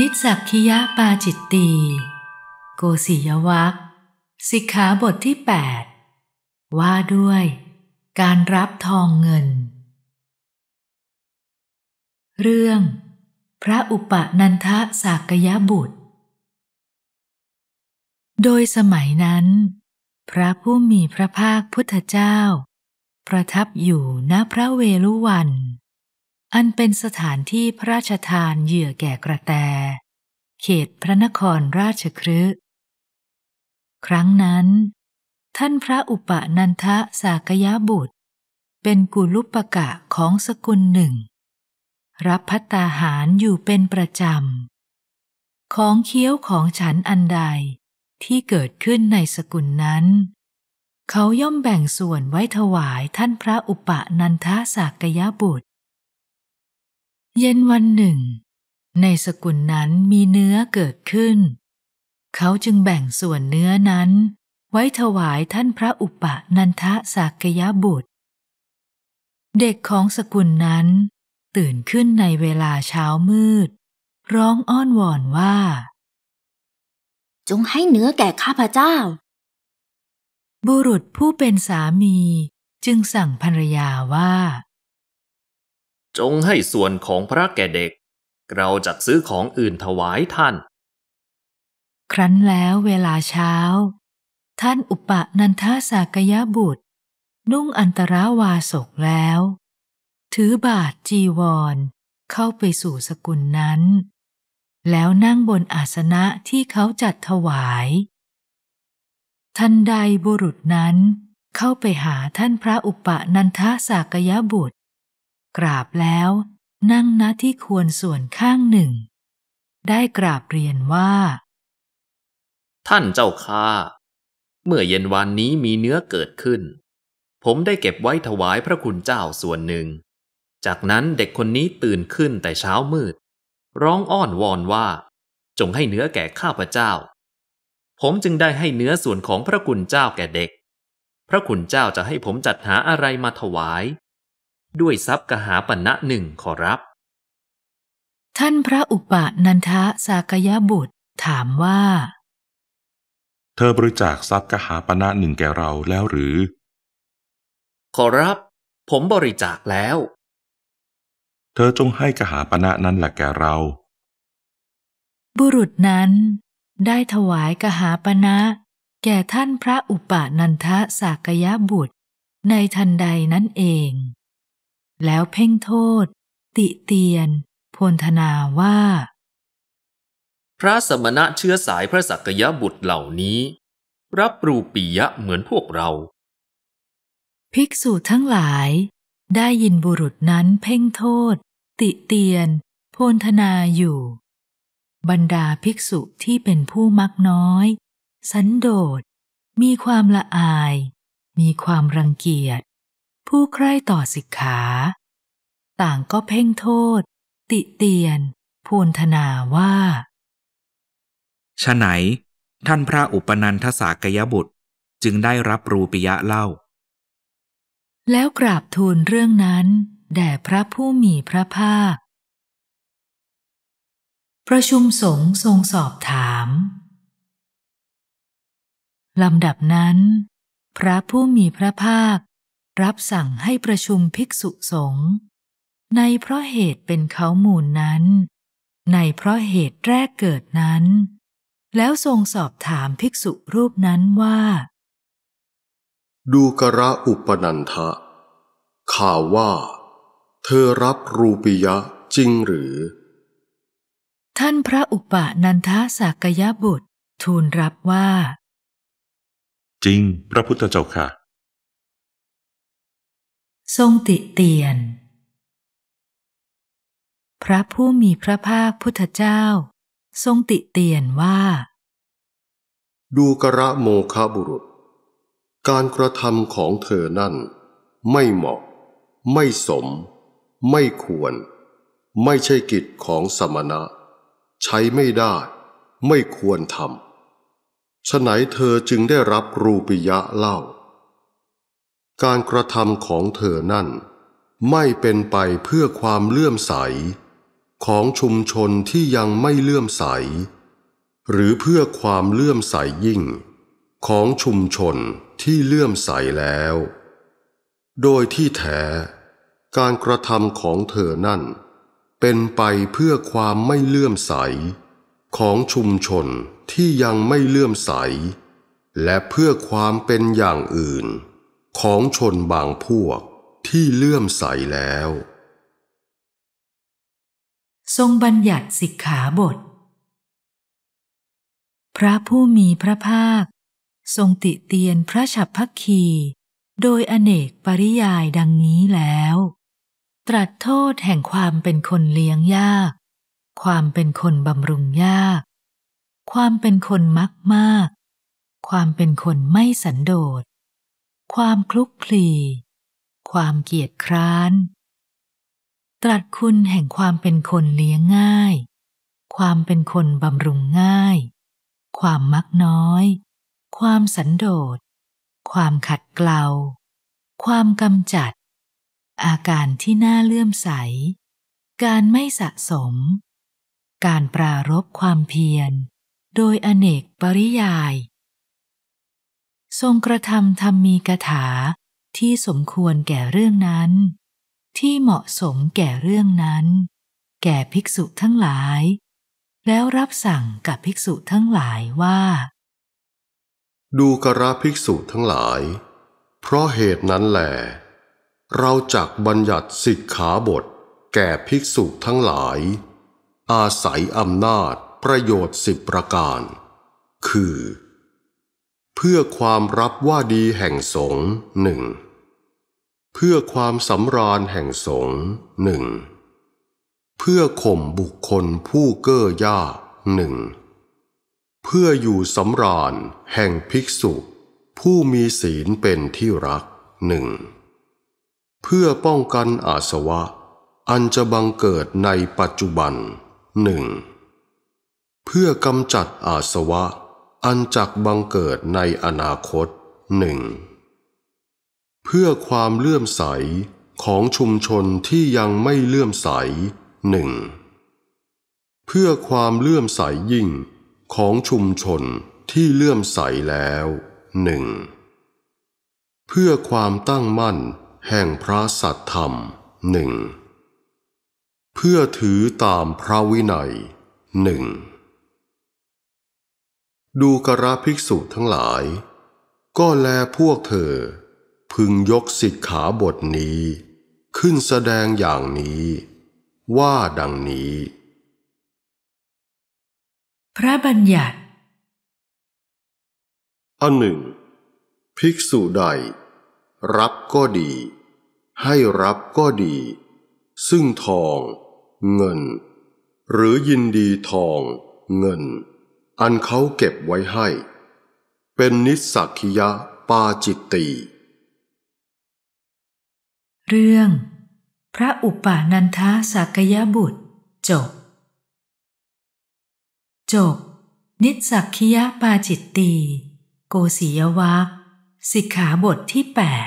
นิสักคิยะปาจิตตีโกศิยวัคสิกขาบทที่ 8 ว่าด้วยการรับทองเงิน เรื่องพระอุปนันทสากยะบุตร โดยสมัยนั้น พระผู้มีพระภาคพุทธเจ้า ประทับอยู่ณพระเวลุวันอันเป็นสถานที่พระราชทานเหยื่อแก่กระแตเขตพระนครราชครืครั้งนั้น ท่านพระอุปนันทะสากยบุตร เป็นกุลุปกะของสกุลหนึ่ง รับพัตตาหารอยู่เป็นประจำของเคี้ยวของฉันอันใดที่เกิดขึ้นในสกุลนั้น เขาย่อมแบ่งส่วนไว้ถวายท่านพระอุปนันทะสากยบุตรเย็นวันหนึ่ง ในสกุลนั้นมีเนื้อเกิดขึ้น เขาจึงแบ่งส่วนเนื้อนั้น ไว้ถวายท่านพระอุปนันทะสักยะบุตร เด็กของสกุลนั้น ตื่นขึ้นในเวลาเช้ามืด ร้องอ้อนวอนว่า จงให้เนื้อแก่ข้าพเจ้า บุรุษผู้เป็นสามีจึงสั่งภรรยาว่าจงให้ส่วนของพระแก่เด็ก เราจะซื้อของอื่นถวายท่าน ครั้นแล้วเวลาเช้า ท่านอุปนันทาสากยบุตร นุ่งอันตราวาสกแล้ว ถือบาทจีวรเข้าไปสู่สกุลนั้น แล้วนั่งบนอาสนะที่เขาจัดถวาย ทันใดบุรุษนั้น เข้าไปหาท่านพระอุปนันทาสากยบุตรกราบแล้ว นั่งณที่ควรส่วนข้างหนึ่ง ได้กราบเรียนว่า ท่านเจ้าข้าเมื่อเย็นวันนี้มีเนื้อเกิดขึ้น ผมได้เก็บไว้ถวายพระคุณเจ้าส่วนหนึ่ง จากนั้นเด็กคนนี้ตื่นขึ้นแต่เช้ามืด ร้องอ้อนวอนว่า จงให้เนื้อแก่ข้าพเจ้า ผมจึงได้ให้เนื้อส่วนของพระคุณเจ้าแก่เด็ก พระคุณเจ้าจะให้ผมจัดหาอะไรมาถวายด้วยทรัพย์กหาปณะหนึ่งขอรับ ท่านพระอุปนันทะสากยบุตร ถามว่า เธอบริจาคทรัพย์กหาปณะหนึ่งแก่เราแล้วหรือ ขอรับ ผมบริจาคแล้ว เธอจงให้กหาปณะนั้นแหละแก่เรา บุรุษนั้น ได้ถวายกหาปณะแก่ท่านพระอุปนันทะสากยบุตร ในทันใดนั้นเองแล้วเพ่งโทษ ติเตียนพนธนาว่า พระสมณะเชื้อสายพระสักยบุตรเหล่านี้ รับรูปียะเหมือนพวกเรา ภิกษุทั้งหลาย ได้ยินบุรุษนั้นเพ่งโทษ ติเตียนพนธนาอยู่ บรรดาภิกษุที่เป็นผู้มักน้อย สันโดษ มีความละอาย มีความรังเกียจผู้ใคร่ต่อสิกขา ต่างก็เพ่งโทษ ติเตียน พูนธนาว่าชะไหน ท่านพระอุปนันทสากยบุตรจึงได้รับรูปิยะเล่า แล้วกราบทูลเรื่องนั้น แด่พระผู้มีพระภาค ประชุมสงฆ์ทรงสอบถามลำดับนั้น พระผู้มีพระภาครับสั่งให้ประชุมภิกษุสงฆ์ในเพราะเหตุเป็นเขามูลนั้น ในเพราะเหตุแรกเกิดนั้น แล้วทรงสอบถามภิกษุรูปนั้นว่า ดูกระอุปนันทะ ข่าวว่า เธอรับรูปิยะจริงหรือ ท่านพระอุปนันทะสักยะบุตรทูลรับว่า จริง พระพุทธเจ้าค่ะทรงติเตียน พระผู้มีพระภาคพุทธเจ้า ทรงติเตียนว่า ดูกระโมคาบุรุษ การกระทำของเธอนั่น ไม่เหมาะ ไม่สม ไม่ควร ไม่ใช่กิจของสมณะ ใช้ไม่ได้ ไม่ควรทำฉไหนเธอจึงได้รับรูปิยะเล่าการกระทำของเธอนั่นไม่เป็นไปเพื่อความเลื่อมใส ของชุมชนที่ยังไม่เลื่อมใส หรือเพื่อความเลื่อมใสยิ่ง ของชุมชนที่เลื่อมใสแล้ว โดยที่แท้การกระทำของเธอนั่น เป็นไปเพื่อความไม่เลื่อมใส ของชุมชนที่ยังไม่เลื่อมใส และเพื่อความเป็นอย่างอื่นของชนบางพวกที่เลื่อมใสแล้ว ทรงบัญญัติสิกขาบท พระผู้มีพระภาค ทรงติเตียนพระฉับพักคี โดยอเนกปริยายดังนี้แล้ว ตรัสโทษแห่งความเป็นคนเลี้ยงยาก ความเป็นคนบำรุงยาก ความเป็นคนมักมาก ความเป็นคนไม่สันโดษความคลุกคลี ความเกียจคร้าน ตรัสคุณแห่งความเป็นคนเลี้ยงง่าย ความเป็นคนบำรุงง่าย ความมักน้อย ความสันโดษ ความขัดเกลา ความกำจัด อาการที่น่าเลื่อมใส การไม่สะสม การปรารบความเพียร โดยอเนกปริยายทรงกระทำธรรมมีกถาที่สมควรแก่เรื่องนั้น ที่เหมาะสมแก่เรื่องนั้น แก่ภิกษุทั้งหลาย แล้วรับสั่งกับภิกษุทั้งหลายว่า ดูกระภิกษุทั้งหลาย เพราะเหตุนั้นแหลเราจักบัญญัติสิกขาบทแก่ภิกษุทั้งหลาย อาศัยอำนาจประโยชน์สิบประการ คือเพื่อความรับว่าดีแห่งสงหนึ่งเพื่อความสำราญแห่งสงหนึ่งเพื่อข่มบุคคลผู้เก้อย่าหนึ่งเพื่ออยู่สำราญแห่งภิกษุ ผู้มีศีลเป็นที่รักหนึ่งเพื่อป้องกันอาสวะ อันจะบังเกิดในปัจจุบันหนึ่งเพื่อกำจัดอาสวะอันจักบังเกิดในอนาคตหนึ่ง เพื่อความเลื่อมใสของชุมชนที่ยังไม่เลื่อมใสหนึ่ง เพื่อความเลื่อมใสยิ่งของชุมชนที่เลื่อมใสแล้วหนึ่ง เพื่อความตั้งมั่นแห่งพระสัตธรรมหนึ่ง เพื่อถือตามพระวินัยหนึ่งดูกระภิกษุทั้งหลาย ก็แลพวกเธอ พึงยกสิกขาบทนี้ ขึ้นแสดงอย่างนี้ ว่าดังนี้ พระบัญญัติอันหนึ่ง ภิกษุใด รับก็ดี ให้รับก็ดี ซึ่งทองเงิน หรือยินดีทองเงินอันเขาเก็บไว้ให้ เป็นนิสักคิยะปาจิตตีเรื่องพระอุปานันทาสักยบุตร จบ จบ นิสักคิยะปาจิตตีโกศิยวักสิกขาบทที่แปด